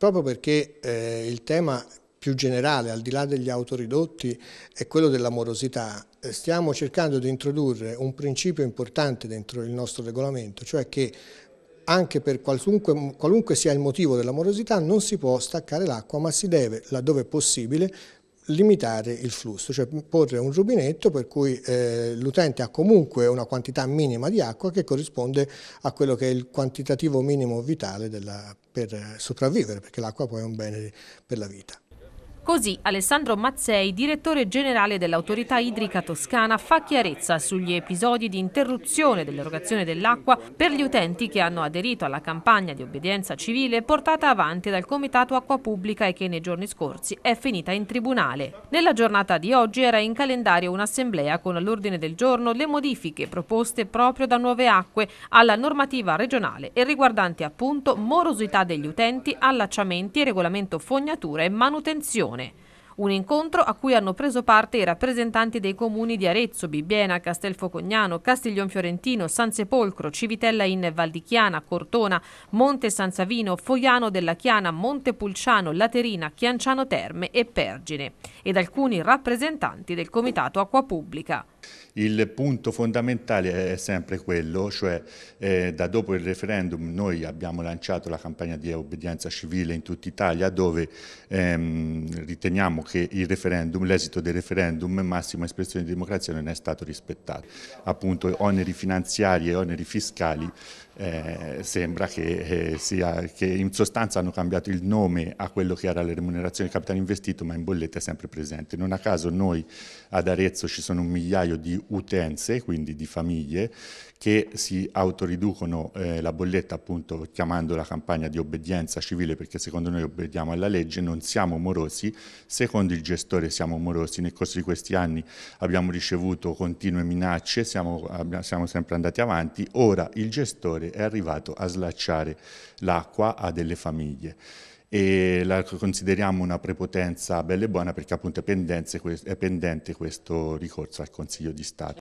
proprio perché eh, il tema più generale, al di là degli autoridotti, è quello dell'amorosità. Eh, stiamo cercando di introdurre un principio importante dentro il nostro regolamento, cioè che anche per qualunque, qualunque sia il motivo dell'amorosità non si può staccare l'acqua, ma si deve, laddove possibile, limitare il flusso, cioè porre un rubinetto per cui eh, l'utente ha comunque una quantità minima di acqua che corrisponde a quello che è il quantitativo minimo vitale della, per sopravvivere, perché l'acqua poi è un bene per la vita. Così Alessandro Mazzei, direttore generale dell'autorità idrica toscana, fa chiarezza sugli episodi di interruzione dell'erogazione dell'acqua per gli utenti che hanno aderito alla campagna di obbedienza civile portata avanti dal Comitato Acqua Pubblica e che nei giorni scorsi è finita in tribunale. Nella giornata di oggi era in calendario un'assemblea con all'ordine del giorno le modifiche proposte proprio da Nuove Acque alla normativa regionale e riguardanti appunto morosità degli utenti, allacciamenti, regolamento fognatura e manutenzione Pordenone. Un incontro a cui hanno preso parte i rappresentanti dei comuni di Arezzo, Bibbiena, Castelfocognano, Castiglion Fiorentino, San Sepolcro, Civitella in Valdichiana, Cortona, Monte San Savino, Fogliano della Chiana, Monte Pulciano, Laterina, Chianciano Terme e Pergine ed alcuni rappresentanti del Comitato Acqua Pubblica. Il punto fondamentale è sempre quello, cioè eh, da dopo il referendum noi abbiamo lanciato la campagna di obbedienza civile in tutta Italia dove ehm, riteniamo che l'esito del referendum, massima espressione di democrazia, non è stato rispettato. Appunto oneri finanziari e oneri fiscali eh, sembra che, eh, sia, che in sostanza hanno cambiato il nome a quello che era la remunerazione del capitale investito ma in bolletta è sempre presente. Non a caso noi ad Arezzo ci sono un migliaio di utenze, quindi di famiglie, che si autoriducono eh, la bolletta appunto chiamando la campagna di obbedienza civile perché secondo noi obbediamo alla legge, non siamo morosi, secondo il gestore siamo morosi, nel corso di questi anni abbiamo ricevuto continue minacce, siamo, abbiamo, siamo sempre andati avanti, ora il gestore è arrivato a slacciare l'acqua a delle famiglie e la consideriamo una prepotenza bella e buona perché appunto è pendente questo ricorso al Consiglio di Stato.